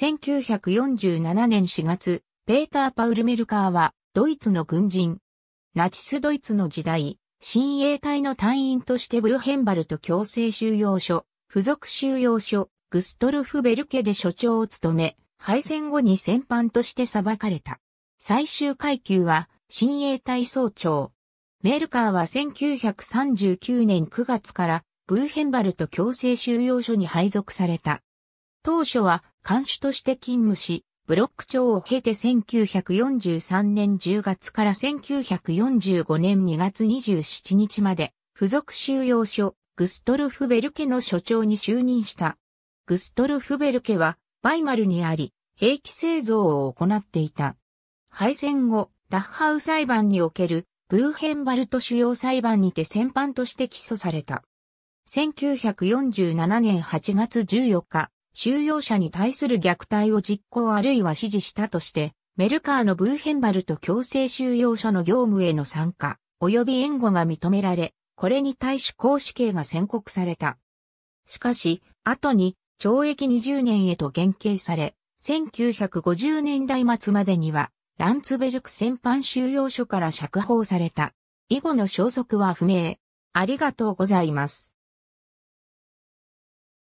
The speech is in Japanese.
1947年4月、ペーター・パウル・メルカーは、ドイツの軍人。ナチスドイツの時代、親衛隊の隊員としてブルヘンバルト強制収容所、付属収容所、グストルフ・ベルケで所長を務め、敗戦後に戦犯として裁かれた。最終階級は、親衛隊総長。メルカーは1939年9月から、ブルヘンバルト強制収容所に配属された。当初は監守として勤務し、ブロック長を経て1943年10月から1945年2月27日まで、付属収容所、グストルフベルケの所長に就任した。グストルフベルケは、バイマルにあり、兵器製造を行っていた。敗戦後、ダッハウ裁判における、ブーヘンバルト主要裁判にて戦犯として起訴された。1947年8月14日、収容者に対する虐待を実行あるいは指示したとして、メルカーのブーヘンバルト強制収容所の業務への参加、及び援護が認められ、これに対し公死刑が宣告された。しかし、後に懲役20年へと減刑され、1950年代末までには、ランツベルク戦犯収容所から釈放された。以後の消息は不明。ありがとうございます。